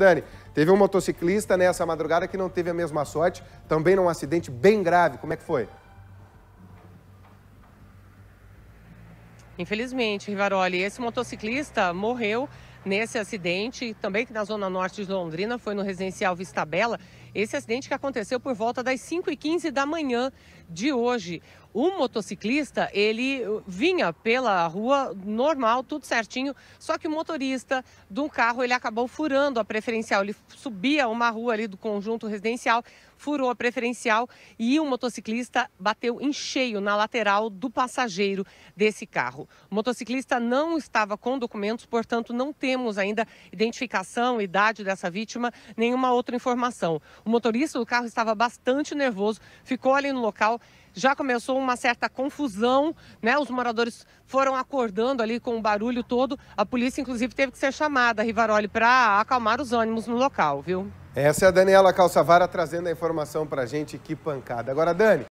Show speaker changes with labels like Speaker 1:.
Speaker 1: Dani, teve um motociclista nessa madrugada que não teve a mesma sorte, também num acidente bem grave. Como é que foi?
Speaker 2: Infelizmente, Rivaroli, esse motociclista morreu nesse acidente, também que na zona norte de Londrina, foi no residencial Vista Bela. Esse acidente que aconteceu por volta das 5h15 da manhã de hoje. O motociclista, ele vinha pela rua normal, tudo certinho, só que o motorista de um carro, ele acabou furando a preferencial. Ele subia uma rua ali do conjunto residencial, furou a preferencial e o motociclista bateu em cheio na lateral do passageiro desse carro. O motociclista não estava com documentos, portanto, não temos ainda identificação, idade dessa vítima, nenhuma outra informação. O motorista do carro estava bastante nervoso, ficou ali no local já começou uma certa confusão, né? Os moradores foram acordando ali com o barulho todo. A polícia, inclusive, teve que ser chamada, Rivaroli, para acalmar os ânimos
Speaker 1: no local, viu? Essa é a Daniela Calçavara trazendo a informação para gente. Que pancada. Agora, Dani.